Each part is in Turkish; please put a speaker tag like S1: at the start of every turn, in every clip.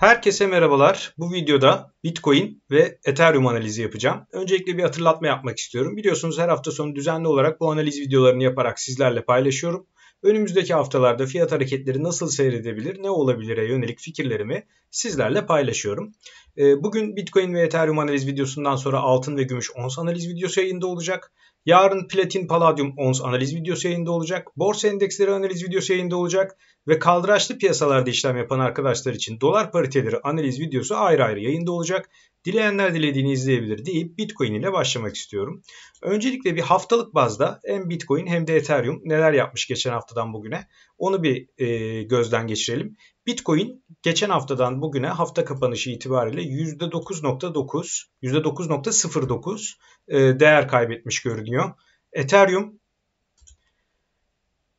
S1: Herkese merhabalar. Bu videoda Bitcoin ve Ethereum analizi yapacağım. Öncelikle bir hatırlatma yapmak istiyorum. Biliyorsunuz her hafta sonu düzenli olarak bu analiz videolarını yaparak sizlerle paylaşıyorum. Önümüzdeki haftalarda fiyat hareketleri nasıl seyredebilir, ne olabilire yönelik fikirlerimi sizlerle paylaşıyorum. Ee, bugün Bitcoin ve Ethereum analiz videosundan sonra altın ve gümüş ons analiz videosu yayında olacak. Yarın platin paladyum ons analiz videosu yayında olacak. Borsa endeksleri analiz videosu yayında olacak. Ve kaldıraçlı piyasalarda işlem yapan arkadaşlar için dolar pariteleri analiz videosu ayrı ayrı yayında olacak. Dileyenler dilediğini izleyebilir deyip Bitcoin ile başlamak istiyorum. Öncelikle bir haftalık bazda hem Bitcoin hem de Ethereum neler yapmış geçen haftadan bugüne onu bir e, gözden geçirelim. Bitcoin geçen haftadan bugüne hafta kapanışı itibariyle %9.9, %9.09 e, değer kaybetmiş görünüyor. Ethereum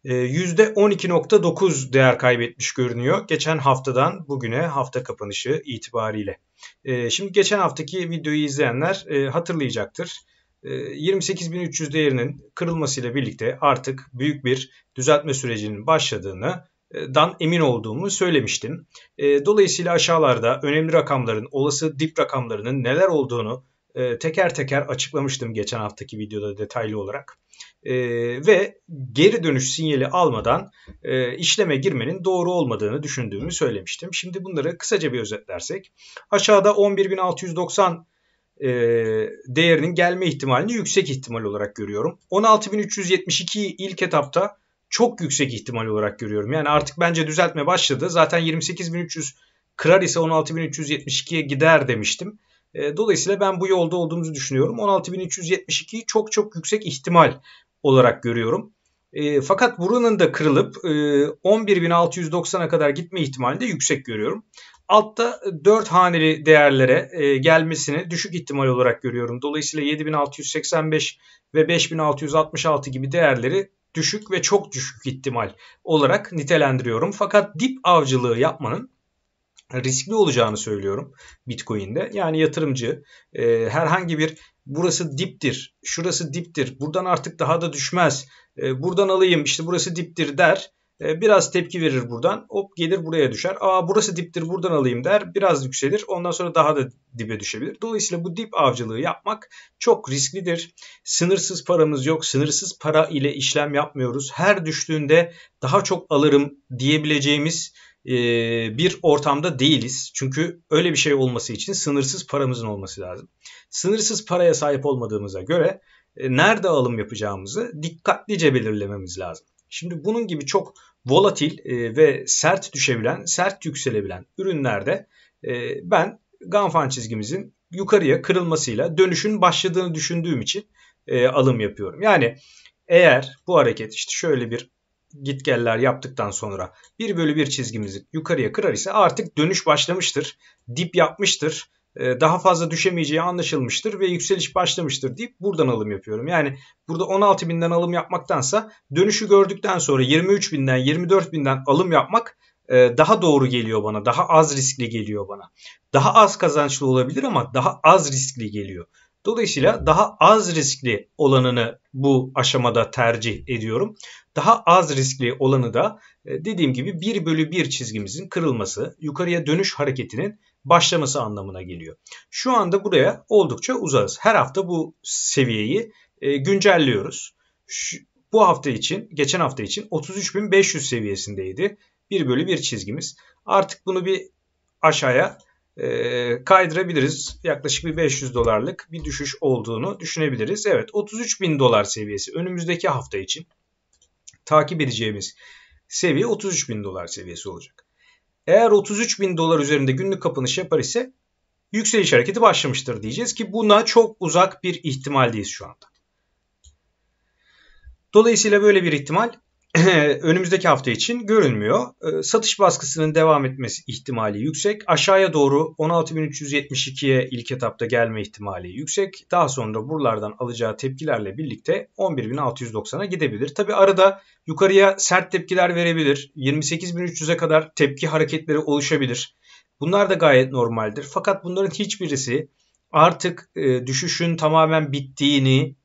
S1: %12.9 e, değer kaybetmiş görünüyor geçen haftadan bugüne hafta kapanışı itibariyle. E, şimdi geçen haftaki videoyu izleyenler hatırlayacaktır. 28.300 değerinin kırılmasıyla birlikte artık büyük bir düzeltme sürecinin başladığını dan emin olduğumu söylemiştim. E, dolayısıyla aşağılarda önemli rakamların, olası dip rakamlarının neler olduğunu e, teker teker açıklamıştım geçen haftaki videoda detaylı olarak. E, ve geri dönüş sinyali almadan işleme girmenin doğru olmadığını düşündüğümü söylemiştim. Şimdi bunları kısaca bir özetlersek. Aşağıda 11.690 değerinin gelme ihtimalini yüksek ihtimal olarak görüyorum. 16.372 ilk etapta çok yüksek ihtimal olarak görüyorum. Yani artık bence düzeltme başladı. Zaten 28.300 kırar ise 16.372'ye gider demiştim. E, dolayısıyla ben bu yolda olduğumuzu düşünüyorum. 16.372'yi çok çok yüksek ihtimal olarak görüyorum. E, fakat buranın da kırılıp 11.690'a e, kadar gitme ihtimalini de yüksek görüyorum. Altta 4 haneli değerlere gelmesini düşük ihtimal olarak görüyorum. Dolayısıyla 7.685 ve 5.666 gibi değerleri düşük ve çok düşük ihtimal olarak nitelendiriyorum. Fakat dip avcılığı yapmanın riskli olacağını söylüyorum Bitcoin'de. Yani yatırımcı e, herhangi bir burası diptir, şurası diptir, buradan artık daha da düşmez, e, buradan alayım işte burası diptir der e, biraz tepki verir buradan. Hop gelir buraya düşer. Aa burası diptir buradan alayım der. Biraz yükselir. Ondan sonra daha da dibe düşebilir. Dolayısıyla bu dip avcılığı yapmak çok risklidir. Sınırsız paramız yok. Sınırsız para ile işlem yapmıyoruz. Her düştüğünde daha çok alırım diyebileceğimiz e, bir ortamda değiliz. Çünkü öyle bir şey olması için sınırsız paramızın olması lazım. Sınırsız paraya sahip olmadığımıza göre e, nerede alım yapacağımızı dikkatlice belirlememiz lazım. Şimdi bunun gibi çok volatil e, ve sert düşebilen, sert yükselebilen ürünlerde e, ben Ganfan çizgimizin yukarıya kırılmasıyla dönüşün başladığını düşündüğüm için e, alım yapıyorum. Yani eğer bu hareket işte şöyle bir gitgeller yaptıktan sonra 1 bölü 1 çizgimizi yukarıya kırar ise artık dönüş başlamıştır. Dip yapmıştır. E, daha fazla düşemeyeceği anlaşılmıştır ve yükseliş başlamıştır deyip buradan alım yapıyorum. Yani burada 16 binden alım yapmaktansa dönüşü gördükten sonra 23 binden 24 binden alım yapmak e, daha doğru geliyor bana. Daha az riskli geliyor bana. Daha az kazançlı olabilir ama daha az riskli geliyor. Dolayısıyla daha az riskli olanını bu aşamada tercih ediyorum. Daha az riskli olanı da e, dediğim gibi 1 bölü 1 çizgimizin kırılması, yukarıya dönüş hareketinin başlaması anlamına geliyor. Şu anda buraya oldukça uzağız. Her hafta bu seviyeyi e, güncelliyoruz. Şu, bu hafta için, geçen hafta için 33.500 seviyesindeydi. 1 bölü 1 çizgimiz. Artık bunu bir aşağıya e, kaydırabiliriz. Yaklaşık bir 500 dolarlık bir düşüş olduğunu düşünebiliriz. Evet 33 bin dolar seviyesi önümüzdeki hafta için takip edeceğimiz seviye 33 bin dolar seviyesi olacak. Eğer 33 bin dolar üzerinde günlük kapanış yapar ise yükseliş hareketi başlamıştır diyeceğiz ki buna çok uzak bir ihtimaldeyiz şu anda. Dolayısıyla böyle bir ihtimal önümüzdeki hafta için görünmüyor. Ee, satış baskısının devam etmesi ihtimali yüksek. Aşağıya doğru 16.372'ye ilk etapta gelme ihtimali yüksek. Daha sonra buralardan alacağı tepkilerle birlikte 11.690'a gidebilir. Tabi arada yukarıya sert tepkiler verebilir. 28.300'e kadar tepki hareketleri oluşabilir. Bunlar da gayet normaldir. Fakat bunların hiçbirisi artık e, düşüşün tamamen bittiğini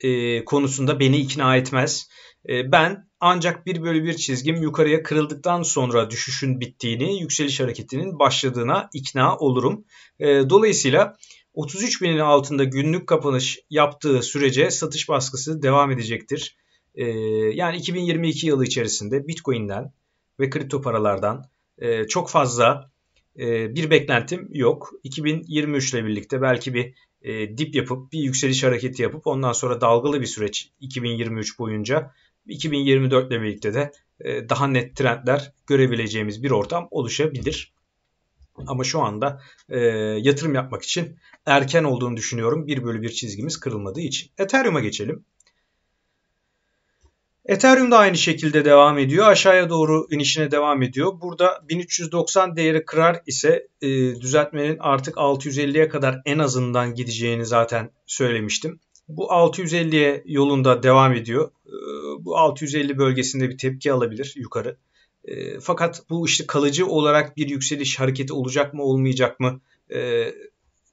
S1: e, konusunda beni ikna etmez e, ben ancak 1 bölü 1 çizgim yukarıya kırıldıktan sonra düşüşün bittiğini, yükseliş hareketinin başladığına ikna olurum. Ee, dolayısıyla 33 binin altında günlük kapanış yaptığı sürece satış baskısı devam edecektir. Ee, yani 2022 yılı içerisinde Bitcoin'den ve kripto paralardan e, çok fazla e, bir beklentim yok. 2023 ile birlikte belki bir e, dip yapıp bir yükseliş hareketi yapıp ondan sonra dalgalı bir süreç 2023 boyunca 2024 ile birlikte de e, daha net trendler görebileceğimiz bir ortam oluşabilir. Ama şu anda e, yatırım yapmak için erken olduğunu düşünüyorum. 1 bölü 1 çizgimiz kırılmadığı için. Ethereum'a geçelim. Ethereum da aynı şekilde devam ediyor. Aşağıya doğru inişine devam ediyor. Burada 1390 değeri kırar ise e, düzeltmenin artık 650'ye kadar en azından gideceğini zaten söylemiştim. Bu 650'ye yolunda devam ediyor. E, bu 650 bölgesinde bir tepki alabilir yukarı. E, fakat bu işte kalıcı olarak bir yükseliş hareketi olacak mı olmayacak mı e,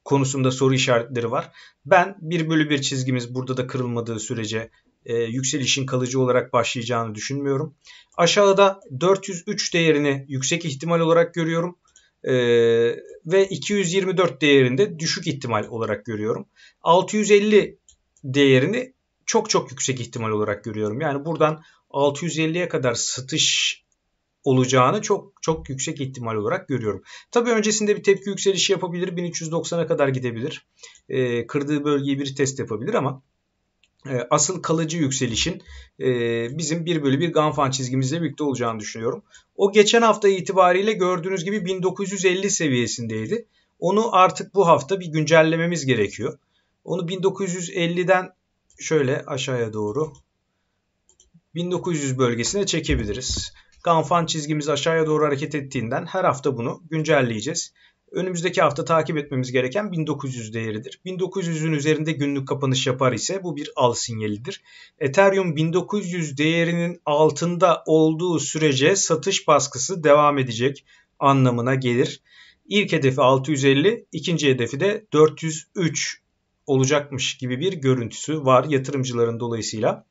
S1: konusunda soru işaretleri var. Ben 1 bölü 1 çizgimiz burada da kırılmadığı sürece e, yükselişin kalıcı olarak başlayacağını düşünmüyorum. Aşağıda 403 değerini yüksek ihtimal olarak görüyorum. Ee, ve 224 değerinde düşük ihtimal olarak görüyorum. 650 değerini çok çok yüksek ihtimal olarak görüyorum. Yani buradan 650'ye kadar satış olacağını çok çok yüksek ihtimal olarak görüyorum. Tabii öncesinde bir tepki yükselişi yapabilir. 1390'a kadar gidebilir. E, kırdığı bölgeyi bir test yapabilir ama e, asıl kalıcı yükselişin e, bizim 1 bölü 1 Ganfan çizgimizle birlikte olacağını düşünüyorum. O geçen hafta itibariyle gördüğünüz gibi 1950 seviyesindeydi. Onu artık bu hafta bir güncellememiz gerekiyor. Onu 1950'den şöyle aşağıya doğru 1900 bölgesine çekebiliriz. Ganfan çizgimiz aşağıya doğru hareket ettiğinden her hafta bunu güncelleyeceğiz. Önümüzdeki hafta takip etmemiz gereken 1900 değeridir. 1900'ün üzerinde günlük kapanış yapar ise bu bir al sinyalidir. Ethereum 1900 değerinin altında olduğu sürece satış baskısı devam edecek anlamına gelir. İlk hedefi 650, ikinci hedefi de 403 olacakmış gibi bir görüntüsü var yatırımcıların dolayısıyla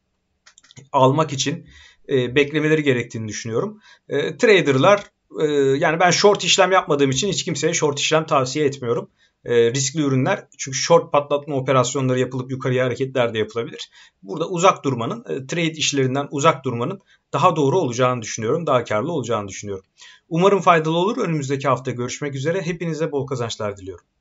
S1: almak için e, beklemeleri gerektiğini düşünüyorum. E, traderlar e, yani ben short işlem yapmadığım için hiç kimseye short işlem tavsiye etmiyorum. E, riskli ürünler çünkü short patlatma operasyonları yapılıp yukarıya hareketler de yapılabilir. Burada uzak durmanın, e, trade işlerinden uzak durmanın daha doğru olacağını düşünüyorum. Daha karlı olacağını düşünüyorum. Umarım faydalı olur. Önümüzdeki hafta görüşmek üzere. Hepinize bol kazançlar diliyorum.